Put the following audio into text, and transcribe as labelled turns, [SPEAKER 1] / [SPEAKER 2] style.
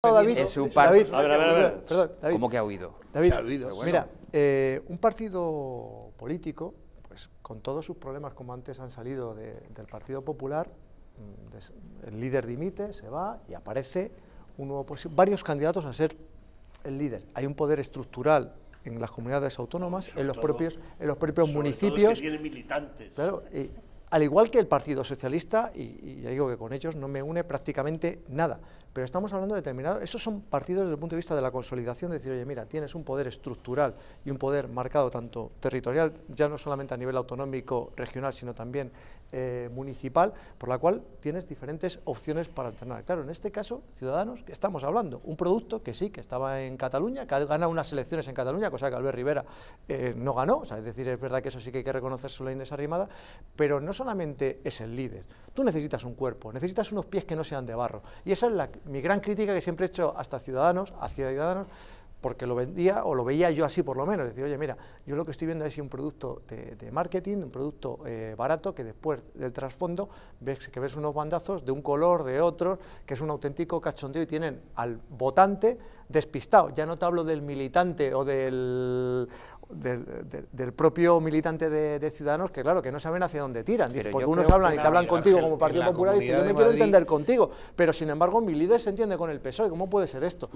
[SPEAKER 1] David, David, a David. ¿Cómo que ha huido? David, mira,
[SPEAKER 2] eh, un partido político, pues con todos sus problemas como antes han salido del Partido Popular, mm, el líder dimite, se va y aparece un nuevo varios candidatos a ser el líder. Hay un poder estructural en las comunidades autónomas, en los propios, en los propios municipios.
[SPEAKER 1] militantes
[SPEAKER 2] al igual que el Partido Socialista, y, ya digo que con ellos no me une prácticamente nada, pero estamos hablando de determinados, esos son partidos desde el punto de vista de la consolidación, de decir, oye, mira, tienes un poder estructural y un poder marcado tanto territorial, ya no solamente a nivel autonómico, regional, sino también eh, municipal, por la cual tienes diferentes opciones para alternar. Claro, en este caso, Ciudadanos, estamos hablando, un producto que sí, que estaba en Cataluña, que ha ganado unas elecciones en Cataluña, cosa que Albert Rivera eh, no ganó, es decir, es verdad que eso sí que hay que reconocer su ley desarrimada, pero no solamente es el líder. Tú necesitas un cuerpo, necesitas unos pies que no sean de barro. Y esa es mi gran crítica que siempre he hecho hasta Ciudadanos, a Ciudadanos, porque lo vendía o lo veía yo así por lo menos, es decir, oye, mira, yo lo que estoy viendo es un producto de, marketing, un producto eh, barato que después del trasfondo ves que ves unos bandazos de un color, de otro, que es un auténtico cachondeo y tienen al votante despistado, ya no te hablo del militante o del, del, propio militante de, Ciudadanos, que claro, que no saben hacia dónde tiran. porque unos hablan y te hablan contigo como Partido Popular y dicen, yo me quiero entender contigo, pero sin embargo mi líder se entiende con el PSOE, ¿cómo puede ser esto?